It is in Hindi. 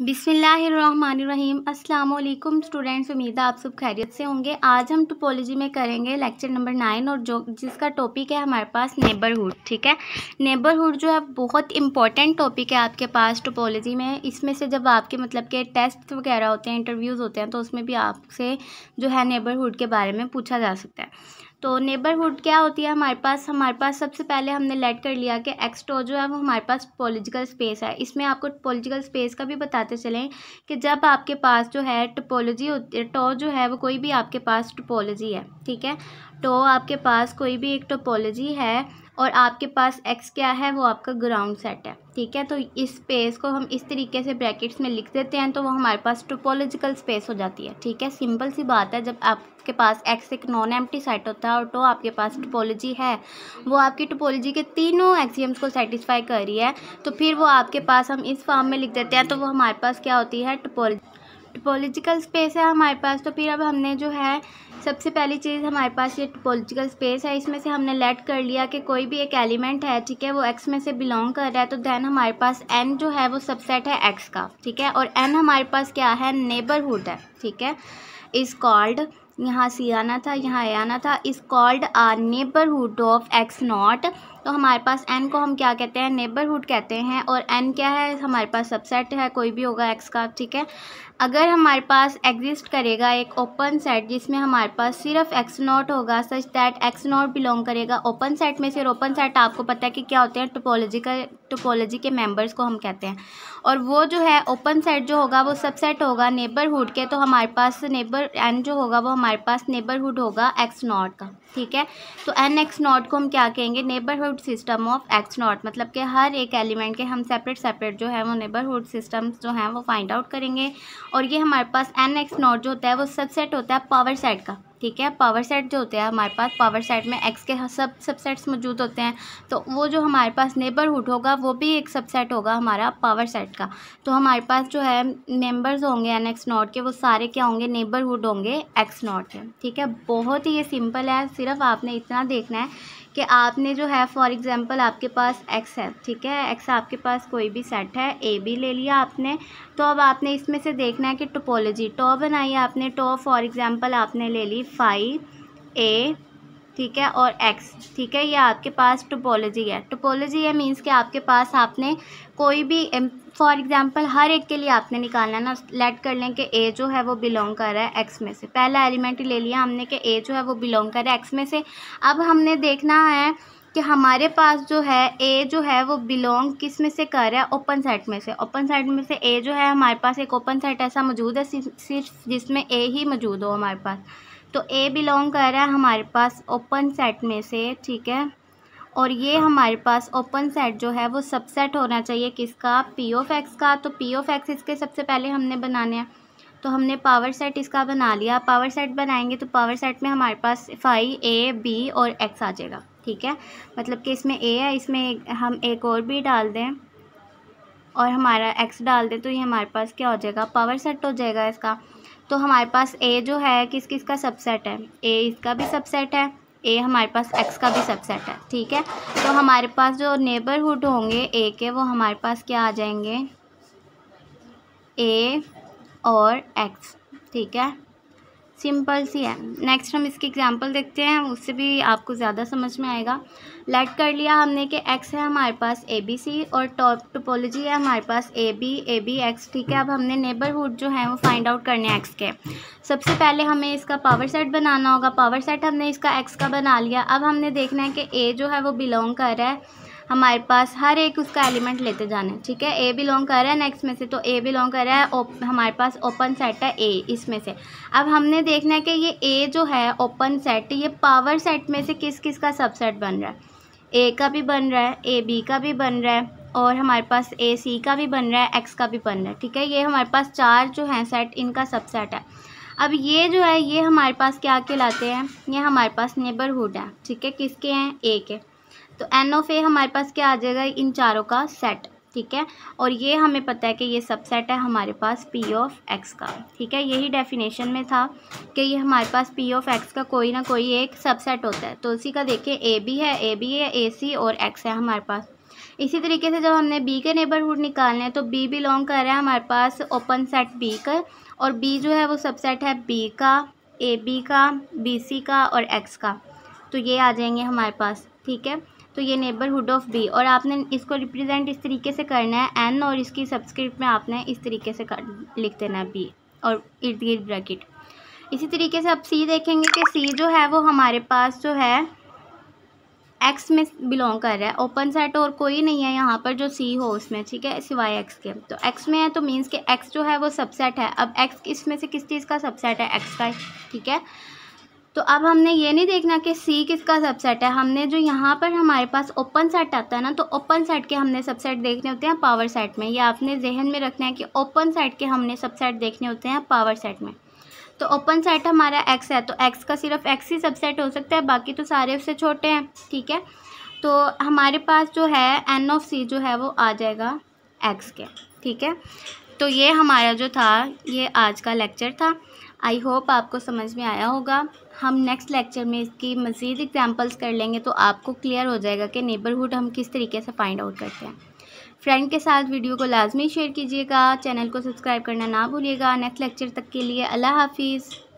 बिसमीम् अल्लाम स्टूडेंट्स उम्मीद है आप सब खैरियत से होंगे आज हम टोपोलॉजी में करेंगे लेक्चर नंबर नाइन और जो जिसका टॉपिक है हमारे पास नेबरहुड ठीक है नेबरहुड जो है बहुत इंपॉर्टेंट टॉपिक है आपके पास टोपोलॉजी में इसमें से जब आपके मतलब के टेस्ट वगैरह होते हैं इंटरव्यूज़ होते हैं तो उसमें भी आपसे जो है नेबरहुड के बारे में पूछा जा सकता है तो नेबरहुड क्या होती है हमारे पास हमारे पास सबसे पहले हमने लेट कर लिया कि एक्सटो जो है वो हमारे पास पॉलिटिकल स्पेस है इसमें आपको पॉलिटिकल स्पेस का भी बताते चलें कि जब आपके पास जो है टोपोलॉजी होती है टो जो है वो कोई भी आपके पास टोपोलॉजी है ठीक है टो आपके पास कोई भी एक टोपोलॉजी है और आपके पास एक्स क्या है वो आपका ग्राउंड सेट है ठीक है तो इस स्पेस को हम इस तरीके से ब्रैकेट्स में लिख देते हैं तो वो हमारे पास टोपोलॉजिकल स्पेस हो जाती है ठीक है सिंपल सी बात है जब आपके पास एक्स एक नॉन एम्प्टी सेट होता है और तो आपके पास टोपोलॉजी है वो आपकी टोपोलॉजी के तीनों एक्सियम्स को सेटिस्फाई कर रही है तो फिर वो आपके पास हम इस फॉर्म में लिख देते हैं तो वो हमारे पास क्या होती है टोपोलॉजी टोपोलॉजिकल स्पेस है हमारे पास तो फिर अब हमने जो है सबसे पहली चीज़ हमारे पास ये टोपोलॉजिकल स्पेस है इसमें से हमने लेट कर लिया कि कोई भी एक एलिमेंट है ठीक है वो एक्स में से बिलोंग कर रहा है तो देन हमारे पास एन जो है वो सबसेट है एक्स का ठीक है और एन हमारे पास क्या है नेबरहुड है ठीक है इस कॉल्ड यहाँ सी आना था यहाँ ए आना था इस called a neighbourhood of X nought तो हमारे पास एन को हम क्या कहते हैं नेबरहुड कहते हैं और एन क्या है हमारे पास सबसेट है कोई भी होगा एक्स का ठीक है अगर हमारे पास एग्जिस्ट करेगा एक ओपन सेट जिसमें हमारे पास सिर्फ एक्स नॉट होगा such that X nought belong करेगा ओपन सेट में से ओपन सेट आपको पता है कि क्या होते हैं टोपोलॉजी का टोपोलॉजी के मेंबर्स को हम कहते हैं और वो जो है ओपन सेट जो होगा वो सबसेट होगा नेबरहुड के तो हमारे पास नेबर एन जो होगा वो हमारे पास नेबरहुड होगा एक्स नॉट का ठीक है तो एन एक्स नॉट को हम क्या कहेंगे neighbourhood neighbourhood system of X nought मतलब कि हर एक एलिमेंट के हम सेपरेट सेपरेट जो है वो नेबरहुड सिस्टम्स जो हैं वो फाइंड आउट करेंगे और ये हमारे पास एन एक्स नॉट जो होता है वो सबसेट होता है पावर सेट का ठीक है पावर सेट जो होता है हमारे पास पावर सेट में एक्स के सब सबसेट्स मौजूद होते हैं तो वो जो हमारे पास नेबरहुड होगा वो भी एक सबसेट होगा हमारा पावर सेट का तो हमारे पास जो है मेंबर्स होंगे एन एक्स नॉट के वो सारे क्या होंगे नेबरहुड होंगे एक्स नॉट के ठीक है बहुत ही ये सिंपल है सिर्फ आपने इतना देखना है कि आपने जो है फॉर एग्ज़ाम्पल आपके पास एक्स है ठीक है एक्स आपके पास कोई भी सेट है ए बी ले लिया आपने तो अब आपने इसमें से देखना है कि टोपोलॉजी टॉ बनाई आपने टॉ फॉर एग्ज़ाम्पल आपने ले ली फाइव ए ठीक है और एक्स ठीक है ये आपके पास टोपोलॉजी है टोपोलॉजी है मीन्स कि आपके पास आपने कोई भी फॉर एग्ज़ाम्पल हर एक के लिए आपने निकालना ना लेट कर लें कि ए जो है वो बिलोंग कर रहा है एक्स में से पहला एलिमेंट ले लिया हमने कि ए जो है वो बिलोंग कर रहा है एक्स में से अब हमने देखना है कि हमारे पास जो है ए जो है वो बिलोंग किस में से कर रहा है ओपन सेट में से ओपन सेट में से ए जो है हमारे पास एक ओपन सेट ऐसा मौजूद है सिर्फ जिसमें ए ही मौजूद हो हमारे पास तो ए बिलोंग कर रहा है हमारे पास ओपन सेट में से ठीक है और ये हमारे पास ओपन सेट जो है वो सबसेट होना चाहिए किसका पी ओ एक्स का तो पी ओ एक्स इसके सबसे पहले हमने बनाने हैं तो हमने पावर सेट इसका बना लिया पावर सेट बनाएंगे तो पावर सेट में हमारे पास फाइव ए बी और एक्स आ जाएगा ठीक है मतलब कि इसमें ए है इसमें हम एक और भी डाल दें और हमारा एक्स डाल दें तो ये हमारे पास क्या हो जाएगा पावर सेट हो जाएगा इसका तो हमारे पास ए जो है किस किस का सबसेट है ए इसका भी सबसेट है ए हमारे पास एक्स का भी सबसेट है ठीक है तो हमारे पास जो नेबरहुड होंगे ए के वो हमारे पास क्या आ जाएंगे ए और एक्स ठीक है सिंपल सी है नेक्स्ट हम इसकी एग्जांपल देखते हैं उससे भी आपको ज़्यादा समझ में आएगा लेट कर लिया हमने कि एक्स है हमारे पास ए बी सी और टॉप टोपोलॉजी है हमारे पास A B A B X ठीक है अब हमने नेबरहुड जो है वो फाइंड आउट करने हैं एक्स के सबसे पहले हमें इसका पावर सेट बनाना होगा पावर सेट हमने इसका एक्स का बना लिया अब हमने देखना है कि ए जो है वो बिलोंग कर रहा है हमारे पास हर एक उसका एलिमेंट लेते जाना है ठीक है ए बिलोंग कर रहा है नेक्स्ट में से तो ए बिलोंग कर रहा है ओप, हमारे पास ओपन सेट है ए इसमें से अब हमने देखना है कि ये ए जो है ओपन सेट ये पावर सेट में से किस किस का सबसेट बन रहा है ए का भी बन रहा है ए बी का भी बन रहा है और हमारे पास ए सी का भी बन रहा है एक्स का भी बन रहा है ठीक है ये हमारे पास चार जो हैं सेट इनका सबसेट है अब ये जो है ये हमारे पास क्या कहलाते हैं ये हमारे पास नेबरहुड है ठीक है किसके हैं ए के तो एन ऑफ ए हमारे पास क्या आ जाएगा इन चारों का सेट ठीक है और ये हमें पता है कि ये सबसेट है हमारे पास पी ऑफ एक्स का ठीक है यही डेफिनेशन में था कि ये हमारे पास पी ऑफ एक्स का कोई ना कोई एक सबसेट होता है तो उसी का देखिए ए बी है ए बी है ए सी और एक्स है हमारे पास इसी तरीके से जब हमने बी के नेबरहुड निकालने हैं तो बी बिलोंग कर रहा है हमारे पास ओपन सेट बी का और बी जो है वो सबसेट है बी का ए बी का बी सी का और एक्स का तो ये आ जाएंगे हमारे पास ठीक है तो ये नेबरहुड ऑफ बी और आपने इसको रिप्रेजेंट इस तरीके से करना है एन और इसकी सब्सक्रिप्ट में आपने इस तरीके से कर, लिख देना है बी और इर्द गिर्द ब्रैकेट इसी तरीके से आप सी देखेंगे कि सी जो है वो हमारे पास जो है एक्स में बिलोंग कर रहा है ओपन सेट और कोई नहीं है यहाँ पर जो सी हो उसमें ठीक है सिवाय एक्स के तो एक्स में है तो मीन्स कि एक्स जो है वो सबसेट है अब एक्स इसमें से किस चीज़ का सबसेट है एक्स का ठीक है तो अब हमने ये नहीं देखना कि सी किसका सबसेट है हमने जो यहाँ पर हमारे पास ओपन सेट आता है ना तो ओपन सेट के हमने सबसेट देखने होते हैं पावर सेट में या आपने जहन में रखना है कि ओपन सेट के हमने सबसेट देखने होते हैं पावर सेट में तो ओपन सेट हमारा एक्स है तो एक्स का सिर्फ एक्स ही सबसेट हो सकता है बाकी तो सारे उससे छोटे हैं ठीक है तो हमारे पास जो है एन ऑफ सी जो है वो आ जाएगा एक्स के ठीक है तो ये हमारा जो था ये आज का लेक्चर था आई होप आपको समझ में आया होगा हम नेक्स्ट लेक्चर में इसकी मज़ीद एग्जांपल्स कर लेंगे तो आपको क्लियर हो जाएगा कि नेबरहुड हम किस तरीके से फ़ाइंड आउट करते हैं फ्रेंड के साथ वीडियो को लाजमी शेयर कीजिएगा चैनल को सब्सक्राइब करना ना भूलिएगा नेक्स्ट लेक्चर तक के लिए अल्लाह हाफिज़